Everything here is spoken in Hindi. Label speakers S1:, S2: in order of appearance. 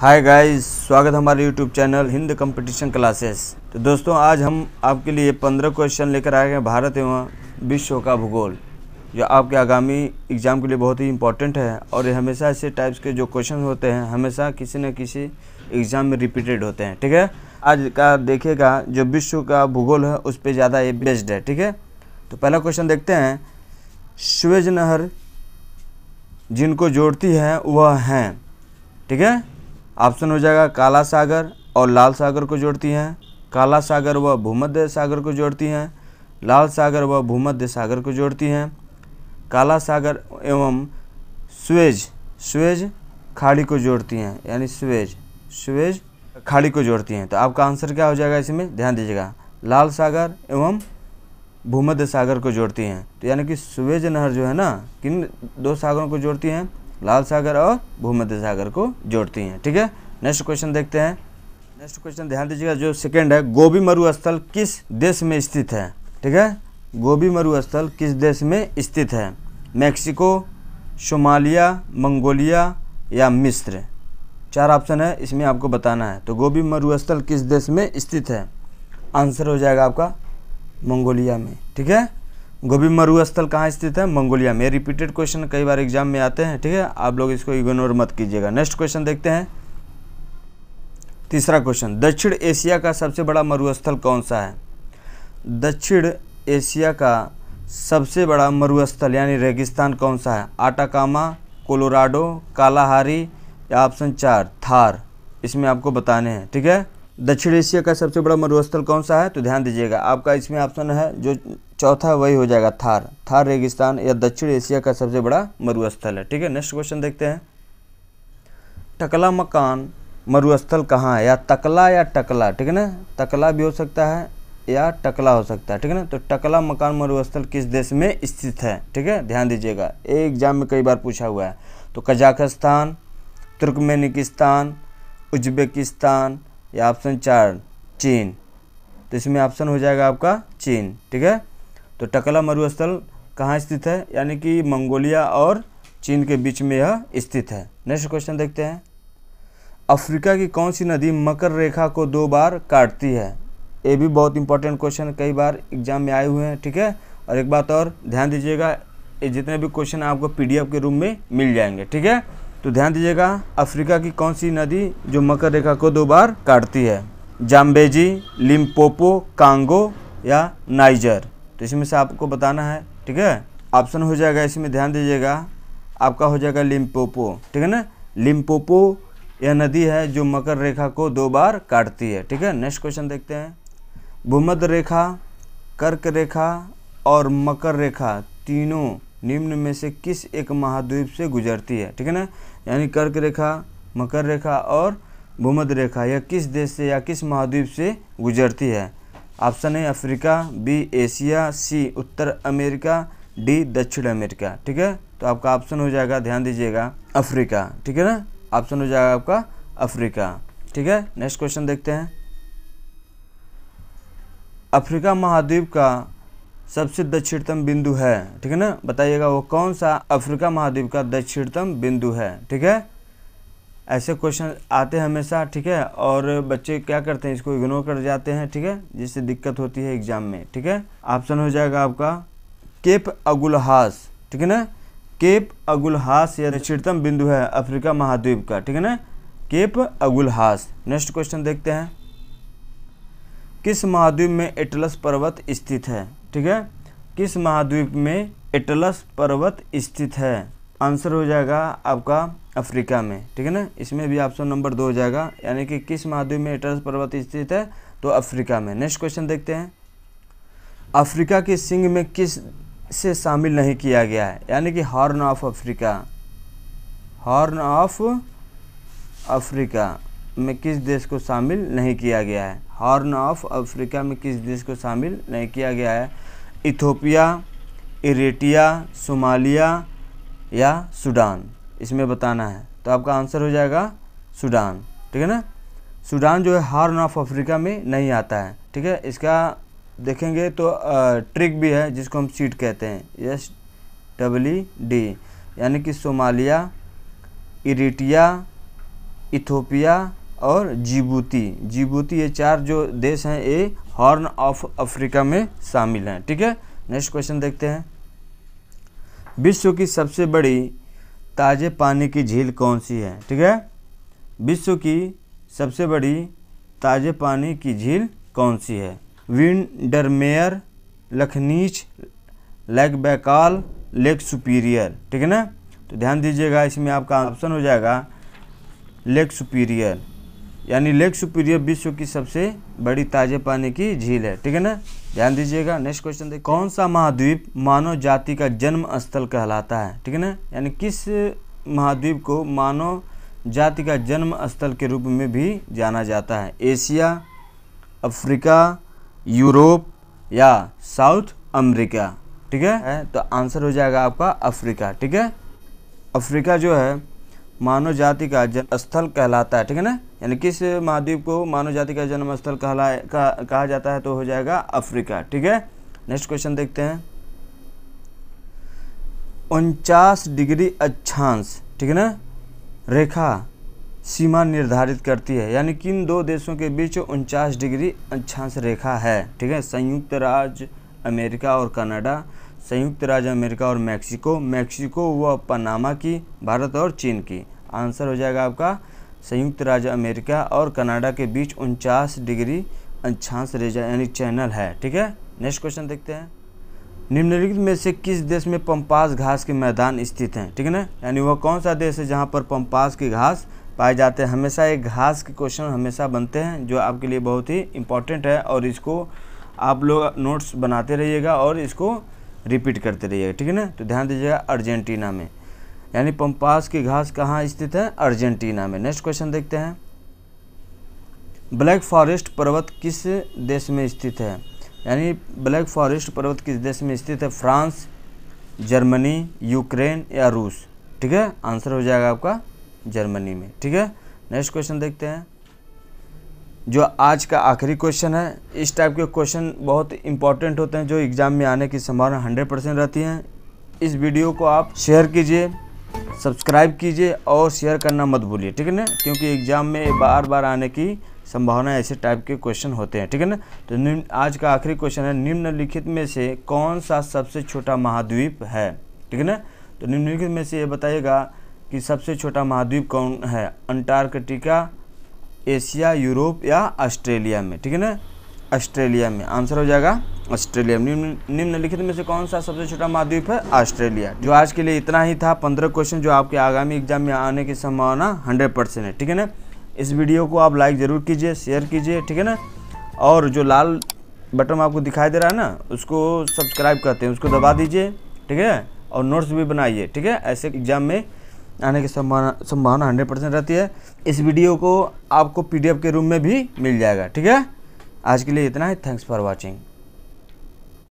S1: हाय गाइस स्वागत हमारे YouTube channel Hind competition classes तो दोस्तों आज हम आपके लिए पंद्रह क्वेश्चन लेकर आए हैं भारत एवं विश्व का भूगोल जो आपके आगामी एग्ज़ाम के लिए बहुत ही इंपॉर्टेंट है और ये हमेशा ऐसे टाइप्स के जो क्वेश्चन होते हैं हमेशा किसी न किसी एग्ज़ाम में रिपीटेड होते हैं ठीक है आज का देखिएगा जो विश्व का भूगोल है उस पर ज़्यादा ये बेस्ड है ठीक है तो पहला क्वेश्चन देखते हैं स्वेज नहर जिनको जोड़ती है वह हैं ठीक है ऑप्शन हो जाएगा काला सागर और लाल सागर को जोड़ती हैं काला सागर व भूमध्य सागर को जोड़ती हैं लाल सागर व भूमध्य सागर को जोड़ती हैं काला सागर एवं स्वेज स्वेज खाड़ी को जोड़ती हैं यानी स्वेज स्वेज खाड़ी को जोड़ती हैं तो आपका आंसर क्या हो जाएगा इसमें ध्यान दीजिएगा लाल सागर एवं भूमध्य सागर को जोड़ती हैं तो यानी कि स्वेज नहर जो है ना किन दो सागरों को जोड़ती हैं लाल सागर और भूमध्य सागर को जोड़ती हैं ठीक है नेक्स्ट क्वेश्चन देखते हैं नेक्स्ट क्वेश्चन ध्यान दीजिएगा जो सेकेंड है गोभी मरुस्थल किस देश में स्थित है ठीक है गोभी मरुस्थल किस देश में स्थित है मैक्सिको शुमालिया मंगोलिया या मिस्र चार ऑप्शन है इसमें आपको बताना है तो गोभी मरुस्थल किस देश में स्थित है आंसर हो जाएगा आपका मंगोलिया में ठीक है गोभी मरुस्थल कहाँ स्थित है मंगोलिया में रिपीटेड क्वेश्चन कई बार एग्जाम में आते हैं ठीक है आप लोग इसको इग्नोर मत कीजिएगा नेक्स्ट क्वेश्चन देखते हैं तीसरा क्वेश्चन दक्षिण एशिया का सबसे बड़ा मरुस्थल कौन सा है दक्षिण एशिया का सबसे बड़ा मरुस्थल यानी रेगिस्तान कौन सा है आटाकामा कोलोराडो कालाहारी या ऑप्शन चार थार इसमें आपको बताने हैं ठीक है दक्षिण एशिया का सबसे बड़ा मरुस्थल कौन सा है तो ध्यान दीजिएगा आपका इसमें ऑप्शन है जो चौथा वही हो जाएगा थार थार रेगिस्तान या दक्षिण एशिया का सबसे बड़ा मरुस्थल है ठीक है नेक्स्ट क्वेश्चन देखते हैं टकला मकान मरुस्थल कहाँ है या तकला या टकला ठीक है ना तकला भी हो सकता है या टकला हो सकता है ठीक है ना तो टकला मकान मरुस्थल किस देश में स्थित है ठीक है ध्यान दीजिएगा एग्जाम में कई बार पूछा हुआ है तो कजाकिस्तान तुर्कमेनिकिस्तान उज्बेकिस्तान या ऑप्शन चार चीन तो इसमें ऑप्शन हो जाएगा आपका चीन ठीक है तो टकला मरुस्थल कहाँ स्थित है यानी कि मंगोलिया और चीन के बीच में यह स्थित है नेक्स्ट क्वेश्चन देखते हैं अफ्रीका की कौन सी नदी मकर रेखा को दो बार काटती है ये भी बहुत इंपॉर्टेंट क्वेश्चन कई बार एग्जाम में आए हुए हैं ठीक है और एक बात और ध्यान दीजिएगा ये जितने भी क्वेश्चन आपको पी के रूम में मिल जाएंगे ठीक है तो ध्यान दीजिएगा अफ्रीका की कौन सी नदी जो मकर रेखा को दो बार काटती है जाम्बेजी लिम्पोपो कांगो या नाइजर तो इसमें से आपको बताना है ठीक है ऑप्शन हो जाएगा इसमें ध्यान दीजिएगा आपका हो जाएगा लिम्पोपो ठीक है ना लिम्पोपो यह नदी है जो मकर रेखा को दो बार काटती है ठीक है नेक्स्ट क्वेश्चन देखते हैं भूमध्य रेखा कर्क रेखा और मकर रेखा तीनों निम्न में से किस एक महाद्वीप से गुजरती है ठीक है ना यानी कर्क रेखा मकर रेखा और भूमध्य रेखा यह किस देश से या किस महाद्वीप से गुजरती है ऑप्शन है अफ्रीका बी एशिया सी उत्तर अमेरिका डी दक्षिण अमेरिका ठीक है तो आपका ऑप्शन हो जाएगा ध्यान दीजिएगा अफ्रीका ठीक है ना ऑप्शन हो जाएगा आपका अफ्रीका ठीक है नेक्स्ट क्वेश्चन देखते हैं अफ्रीका महाद्वीप का सबसे दक्षिणतम बिंदु है ठीक है ना बताइएगा वो कौन सा अफ्रीका महाद्वीप का दक्षिणतम बिंदु है ठीक है ऐसे क्वेश्चन आते हैं हमेशा ठीक है और बच्चे क्या करते हैं इसको इग्नोर कर जाते हैं ठीक है जिससे दिक्कत होती है एग्जाम में ठीक है ऑप्शन हो जाएगा आपका केप अगुलहास ठीक है ना केप अगुलहास या दक्षिणतम बिंदु है अफ्रीका महाद्वीप का ठीक है ना केप अगुलहास नेक्स्ट क्वेश्चन देखते हैं किस महाद्वीप में एटलस पर्वत स्थित है ठीक है किस महाद्वीप में एटलस पर्वत स्थित है आंसर हो जाएगा आपका अफ्रीका में ठीक है ना इसमें भी ऑप्शन नंबर दो हो जाएगा यानी कि किस महाद्वीप में एटरस पर्वत स्थित है तो अफ्रीका में नेक्स्ट क्वेश्चन देखते हैं अफ्रीका के सिंह में किस से शामिल नहीं किया गया है यानी कि Horn of Africa Horn of Africa में किस देश को शामिल नहीं किया गया है हॉर्न ऑफ अफ्रीका में किस देश को शामिल नहीं किया गया है इथोपिया इरेटिया सोमालिया या सूडान इसमें बताना है तो आपका आंसर हो जाएगा सूडान ठीक है ना सूडान जो है हार्न ऑफ अफ्रीका में नहीं आता है ठीक है इसका देखेंगे तो आ, ट्रिक भी है जिसको हम सीट कहते हैं एस डब्ल्यू डी यानी कि सोमालिया इरिटिया इथोपिया और जिबूती जिबूती ये चार जो देश हैं ये हॉर्न ऑफ अफ्रीका में शामिल हैं ठीक है नेक्स्ट क्वेश्चन देखते हैं विश्व की सबसे बड़ी ताज़े पानी की झील कौन सी है ठीक है विश्व की सबसे बड़ी ताज़े पानी की झील कौन सी है विंडरमेयर लखनीच लेक बैकाल लेक सुपीरियर ठीक है ना तो ध्यान दीजिएगा इसमें आपका ऑप्शन हो जाएगा लेक सुपीरियर यानी लेक सुपीरियर विश्व की सबसे बड़ी ताज़े पानी की झील है ठीक है ना ध्यान दीजिएगा नेक्स्ट क्वेश्चन देखिए कौन सा महाद्वीप मानव जाति का जन्म स्थल कहलाता है ठीक है ना यानी किस महाद्वीप को मानव जाति का जन्म स्थल के रूप में भी जाना जाता है एशिया अफ्रीका यूरोप या साउथ अमेरिका ठीक है तो आंसर हो जाएगा आपका अफ्रीका ठीक है अफ्रीका जो है मानव जाति का जन्म स्थल कहलाता है ठीक है ना यानी किस महाद्वीप को मानव जाति का जन्म स्थल कहला कहा, कहा जाता है तो हो जाएगा अफ्रीका ठीक है नेक्स्ट क्वेश्चन देखते हैं उनचास डिग्री अक्षांश ठीक है ना रेखा सीमा निर्धारित करती है यानी किन दो देशों के बीच उनचास डिग्री अक्षांश रेखा है ठीक है संयुक्त राज्य अमेरिका और कनाडा संयुक्त राज्य अमेरिका और मैक्सिको मैक्सिको व पनामा की भारत और चीन की आंसर हो जाएगा आपका संयुक्त राज्य अमेरिका और कनाडा के बीच उनचास डिग्री अंशांश रेजा यानी चैनल है ठीक है नेक्स्ट क्वेश्चन देखते हैं निम्नलिखित में से किस देश में पंपास घास के मैदान स्थित हैं ठीक है ना यानी वह कौन सा देश है जहाँ पर पंपास की घास पाए जाते हैं हमेशा एक घास के क्वेश्चन हमेशा बनते हैं जो आपके लिए बहुत ही इंपॉर्टेंट है और इसको आप लोग नोट्स बनाते रहिएगा और इसको रिपीट करते रहिएगा ठीक है ना तो ध्यान दीजिएगा अर्जेंटीना में यानी पंपास की घास कहाँ स्थित है अर्जेंटीना में नेक्स्ट क्वेश्चन देखते हैं ब्लैक फॉरेस्ट पर्वत किस देश में स्थित है यानी ब्लैक फॉरेस्ट पर्वत किस देश में स्थित है फ्रांस जर्मनी यूक्रेन या रूस ठीक है आंसर हो जाएगा आपका जर्मनी में ठीक है नेक्स्ट क्वेश्चन देखते हैं जो आज का आखिरी क्वेश्चन है इस टाइप के क्वेश्चन बहुत इंपॉर्टेंट होते हैं जो एग्ज़ाम में आने की संभावना हंड्रेड परसेंट रहती है इस वीडियो को आप शेयर कीजिए सब्सक्राइब कीजिए और शेयर करना मत भूलिए ठीक है ना क्योंकि एग्ज़ाम में बार बार आने की संभावना ऐसे टाइप के क्वेश्चन होते हैं ठीक है ना तो निम्न आज का आखिरी क्वेश्चन है निम्नलिखित में से कौन सा सबसे छोटा महाद्वीप है ठीक है ना तो निम्नलिखित में से ये बताइएगा कि सबसे छोटा महाद्वीप कौन है अंटार्कटिका एशिया यूरोप या ऑस्ट्रेलिया में ठीक है ना ऑस्ट्रेलिया में आंसर हो जाएगा ऑस्ट्रेलिया निम्नलिखित में से कौन सा सबसे छोटा महाद्वीप है ऑस्ट्रेलिया जो आज के लिए इतना ही था पंद्रह क्वेश्चन जो आपके आगामी एग्जाम में आने की संभावना हंड्रेड परसेंट है ठीक है ना इस वीडियो को आप लाइक ज़रूर कीजिए शेयर कीजिए ठीक है ना और जो लाल बटन आपको दिखाई दे रहा है ना उसको सब्सक्राइब करते हैं उसको दबा दीजिए ठीक है और नोट्स भी बनाइए ठीक है ऐसे एग्जाम में आने की संभावना संभावना हंड्रेड परसेंट रहती है इस वीडियो को आपको पीडीएफ के रूम में भी मिल जाएगा ठीक है आज के लिए इतना ही थैंक्स फॉर वॉचिंग